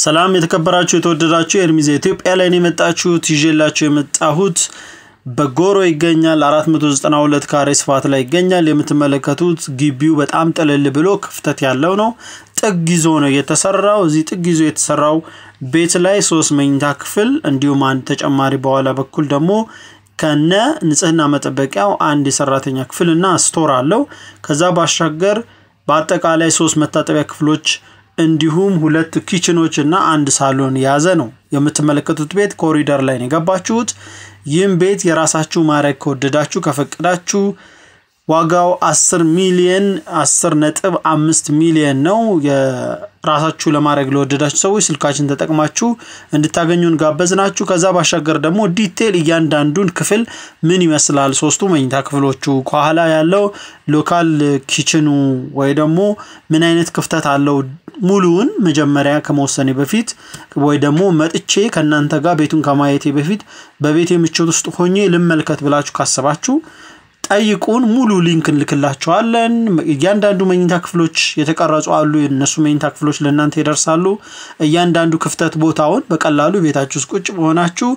ሰላም የተከበራችሁ የተወደዳችሁ ኤርሚዜ ኢትዮጵያ ላይ የመጣችሁት። ይዤላችሁ የመጣሁት በጎሮ ይገኛል 492 ካሬ ስፋት ላይ ይገኛል። የምትመለከቱት ግቢው በጣም ጥልል ብሎ ክፍተት ያለው ነው። ጥግ ይዞ ነው የተሰራው። እዚህ ጥግ ይዞ የተሰራው ቤት ላይ ሶስት መኝታ ክፍል እንዲሁም አንድ ተጨማሪ በኋላ በኩል ደግሞ ከነ ንጽህና መጠበቂያው አንድ የሰራተኛ ክፍል እና ስቶር አለው። ከዛ ባሻገር በአጠቃላይ ሶስት መታጠቢያ ክፍሎች እንዲሁም ሁለት ኪችኖች እና አንድ ሳሎን የያዘ ነው። የምትመለከቱት ቤት ኮሪደር ላይ ነው የገባችሁት። ይህም ቤት የራሳችሁ ማድረግ ከወደዳችሁ ከፈቀዳችሁ ዋጋው 10 ሚሊየን 10 ነጥብ 5 ሚሊየን ነው። ራሳችሁ ለማድረግ ለወደዳችሁ ሰዎች ስልካችን ተጠቅማችሁ እንድታገኙን ጋበዝናችሁ። ከዛ ባሻገር ደግሞ ዲቴል እያንዳንዱን ክፍል ምን ይመስላል፣ ሶስቱ መኝታ ክፍሎቹ፣ ከኋላ ያለው ሎካል ኪችኑ ወይ ደግሞ ምን አይነት ክፍተት አለው ሙሉውን መጀመሪያ ከመወሰኔ በፊት ወይ ደግሞ መጥቼ ከእናንተ ጋር ቤቱን ከማየቴ በፊት በቤቴ ምቾት ውስጥ ሆኜ ልመልከት ብላችሁ ካሰባችሁ ጠይቁን ሙሉ ሊንክ እንልክላቸዋለን። እያንዳንዱ መኝታ ክፍሎች የተቀረጹ አሉ። የነሱ መኝታ ክፍሎች ለእናንተ ይደርሳሉ። እያንዳንዱ ክፍተት ቦታውን በቀላሉ ቤታችሁ ውስጥ ቁጭ መሆናችሁ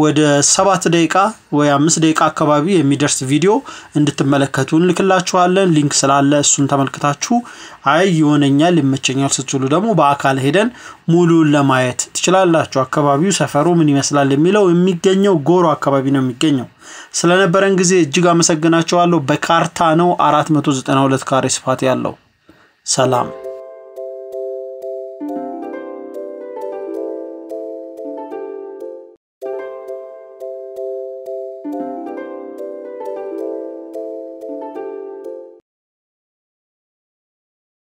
ወደ ሰባት ደቂቃ ወይ አምስት ደቂቃ አካባቢ የሚደርስ ቪዲዮ እንድትመለከቱ እንልክላችኋለን። ሊንክ ስላለ እሱን ተመልክታችሁ አይ ይሆነኛል፣ ይመቸኛል ስትሉ ደግሞ በአካል ሄደን ሙሉ ለማየት ትችላላችሁ። አካባቢው፣ ሰፈሩ ምን ይመስላል የሚለው የሚገኘው ጎሮ አካባቢ ነው የሚገኘው። ስለነበረን ጊዜ እጅግ አመሰግናችኋለሁ። በካርታ ነው 492 ካሬ ስፋት ያለው። ሰላም